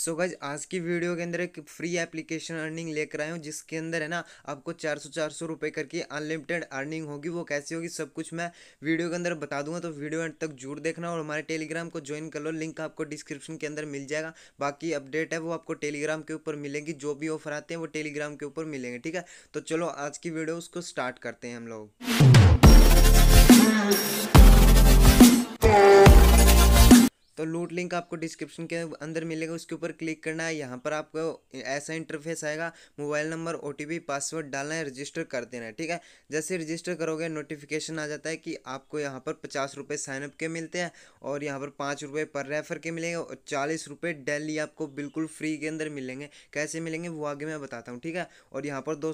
सो so आज की video के अंदर एक फ्री एप्लीकेशन अर्निंग लेकर आया हूँ जिसके अंदर है ना आपको चार सौ चार सौ रुपये करके अनलिमिटेड अर्निंग होगी वो कैसी होगी सब कुछ मैं वीडियो के अंदर बता दूंगा तो वीडियो एंड तक जरूर देखना और हमारे टेलीग्राम को ज्वाइन कर लो लिंक आपको डिस्क्रिप्शन के अंदर मिल जाएगा बाकी अपडेट है वो आपको टेलीग्राम के ऊपर मिलेंगी जो भी ऑफर आते हैं वो टेलीग्राम के ऊपर मिलेंगे ठीक है तो चलो आज की वीडियो उसको स्टार्ट करते हैं हम लोग तो लूट लिंक आपको डिस्क्रिप्शन के अंदर मिलेगा उसके ऊपर क्लिक करना है यहाँ पर आपको ऐसा इंटरफेस आएगा मोबाइल नंबर ओ पासवर्ड डालना है रजिस्टर कर देना है ठीक है जैसे रजिस्टर करोगे नोटिफिकेशन आ जाता है कि आपको यहाँ पर पचास रुपये साइनअप के मिलते हैं और यहाँ पर पाँच रुपये पर रेफर के मिलेंगे और चालीस रुपये डेली आपको बिल्कुल फ्री के अंदर मिलेंगे कैसे मिलेंगे वो आगे मैं बताता हूँ ठीक है और यहाँ पर दो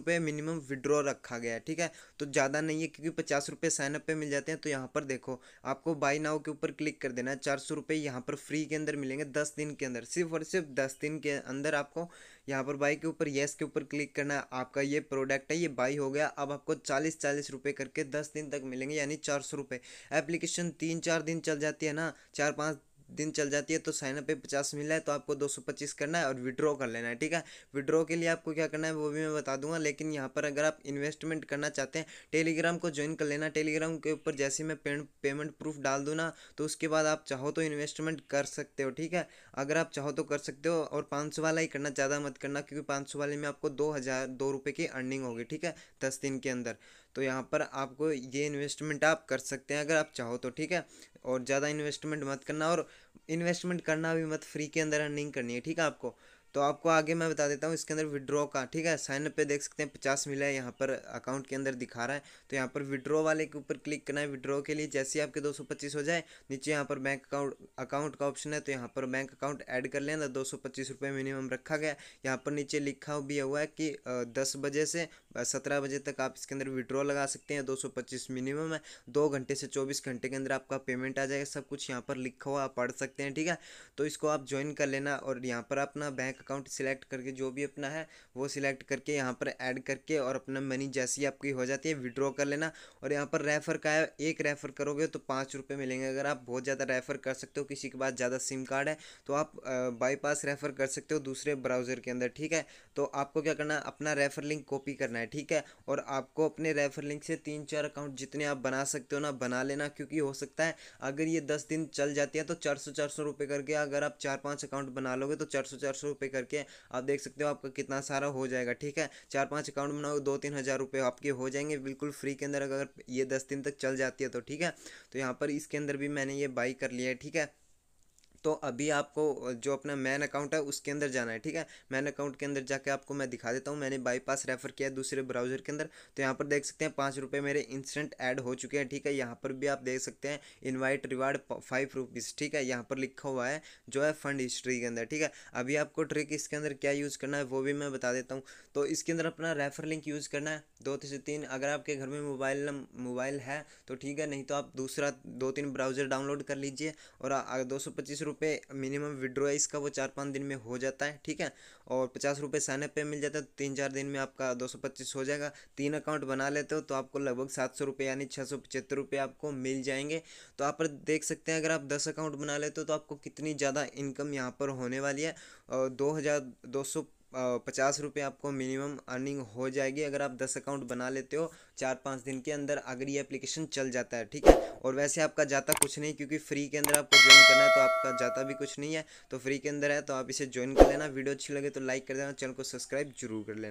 रुपए मिनिमम विड्रॉ रखा गया है ठीक है तो ज़्यादा नहीं है क्योंकि पचास रुपये साइनअप पर मिल जाते हैं तो यहाँ पर देखो आपको बाई नाव के ऊपर क्लिक कर देना है चार सौ रुपये यहाँ पर फ्री के अंदर मिलेंगे दस दिन के अंदर सिर्फ और सिर्फ दस दिन के अंदर आपको यहाँ पर बाई के ऊपर येस के ऊपर क्लिक करना है आपका ये प्रोडक्ट है ये बाई हो गया अब आपको चालीस चालीस रुपये करके दस दिन तक मिलेंगे यानी चार सौ रुपये एप्लीकेशन तीन चार दिन चल जाती है ना चार पाँच दिन चल जाती है तो साइनअप पे पचास मिला है तो आपको दो सौ पच्चीस करना है और विड्रॉ कर लेना है ठीक है विड्रॉ के लिए आपको क्या करना है वो भी मैं बता दूंगा लेकिन यहाँ पर अगर आप इन्वेस्टमेंट करना चाहते हैं टेलीग्राम को ज्वाइन कर लेना टेलीग्राम के ऊपर जैसे मैं पेमेंट प्रूफ डाल दूँ ना तो उसके बाद आप चाहो तो इन्वेस्टमेंट कर सकते हो ठीक है अगर आप चाहो तो कर सकते हो और पाँच वाला ही करना ज़्यादा मत करना क्योंकि पाँच वाले में आपको दो हज़ार दो रुपये की अर्निंग होगी ठीक है दस दिन के अंदर तो यहाँ पर आपको ये इन्वेस्टमेंट आप कर सकते हैं अगर आप चाहो तो ठीक है और ज़्यादा इन्वेस्टमेंट मत करना और इन्वेस्टमेंट करना भी मत फ्री के अंदर अर्निंग करनी है ठीक है आपको तो आपको आगे मैं बता देता हूँ इसके अंदर विड्रॉ का ठीक है साइन अप पे देख सकते हैं पचास मिला है यहाँ पर अकाउंट के अंदर दिखा रहा है तो यहाँ पर विड्रॉ वाले के ऊपर क्लिक करना है विड्रॉ के लिए जैसे ही आपके दो सौ पच्चीस हो जाए नीचे यहाँ पर बैंक अकाउंट अकाउंट का ऑप्शन है तो यहाँ पर बैंक अकाउंट ऐड कर लेना तो दो सौ पच्चीस रुपये मिनिमम रखा गया यहाँ पर नीचे लिखा भी हुआ है कि दस बजे से सत्रह बजे तक आप इसके अंदर विड्रॉ लगा सकते हैं दो सौ पच्चीस मिनिमम है दो घंटे से चौबीस घंटे के अंदर आपका पेमेंट आ जाएगा सब कुछ यहाँ पर लिखा हुआ आप पढ़ सकते हैं ठीक है तो इसको आप ज्वाइन कर लेना और यहाँ पर अपना बैंक अकाउंट सिलेक्ट करके जो भी अपना है वो सिलेक्ट करके यहाँ पर ऐड करके और अपना मनी जैसी आपकी हो जाती है विड्रॉ कर लेना और यहाँ पर रेफ़र का है एक रेफ़र करोगे तो पाँच रुपये मिलेंगे अगर आप बहुत ज़्यादा रेफ़र कर सकते हो किसी के पास ज़्यादा सिम कार्ड है तो आप बाईपास रेफ़र कर सकते हो दूसरे ब्राउज़र के अंदर ठीक है तो आपको क्या करना है अपना रेफ़र लिंक कॉपी करना है ठीक है और आपको अपने रेफ़र लिंक से तीन चार अकाउंट जितने आप बना सकते हो ना बना लेना क्योंकि हो सकता है अगर ये दस दिन चल जाती है तो चार सौ चार सौ करके अगर आप चार पाँच अकाउंट बना लोगे तो चार सौ चार सौ करके आप देख सकते हो आपका कितना सारा हो जाएगा ठीक है चार पाँच अकाउंट बनाओ दो तीन हज़ार रुपये आपके हो जाएंगे बिल्कुल फ्री के अंदर अगर ये दस दिन तक चल जाती है तो ठीक है तो यहाँ पर इसके अंदर भी मैंने ये बाई कर लिया है ठीक है तो अभी आपको जो अपना मैन अकाउंट है उसके अंदर जाना है ठीक है मैन अकाउंट के अंदर जाके आपको मैं दिखा देता हूँ मैंने बाईपास रेफर किया दूसरे ब्राउजर के अंदर तो यहाँ पर देख सकते हैं पाँच रुपये मेरे इंस्टेंट ऐड हो चुके हैं ठीक है यहाँ पर भी आप देख सकते हैं इन्वाइट रिवार्ड फाइव रुपीज़ ठीक है यहाँ पर लिखा हुआ है जो है फंड हिस्ट्री के अंदर ठीक है अभी आपको ट्रिक इसके अंदर क्या यूज़ करना है वो भी मैं बता देता हूँ तो इसके अंदर अपना रेफर लिंक यूज़ करना है दो से तीन अगर आपके घर में मोबाइल मोबाइल है तो ठीक है नहीं तो आप दूसरा दो तीन ब्राउज़र डाउनलोड कर लीजिए और दो सौ पच्चीस रुपये मिनिमम विड्रो है इसका वो चार पाँच दिन में हो जाता है ठीक है और पचास रुपये साइनअप पे मिल जाता है तो तीन चार दिन में आपका दो सौ पच्चीस हो जाएगा तीन अकाउंट बना लेते हो तो आपको लगभग सात सौ रुपये यानी छः सौ पचहत्तर रुपये आपको मिल जाएंगे तो आप देख सकते हैं अगर आप दस अकाउंट बना लेते हो तो आपको कितनी ज़्यादा इनकम यहाँ पर होने वाली है और दो हज़ार दो सौ पचास रुपये आपको मिनिमम अर्निंग हो जाएगी अगर आप दस अकाउंट बना लेते हो चार पाँच दिन के अंदर अगर ये एप्लीकेशन चल जाता है ठीक है और वैसे आपका जाता कुछ नहीं क्योंकि फ्री के अंदर आपको ज्वाइन करना है तो आपका जाता भी कुछ नहीं है तो फ्री के अंदर है तो आप इसे ज्वाइन कर लेना वीडियो अच्छी लगे तो लाइक कर देना चैनल को सब्सक्राइब जरूर कर लेना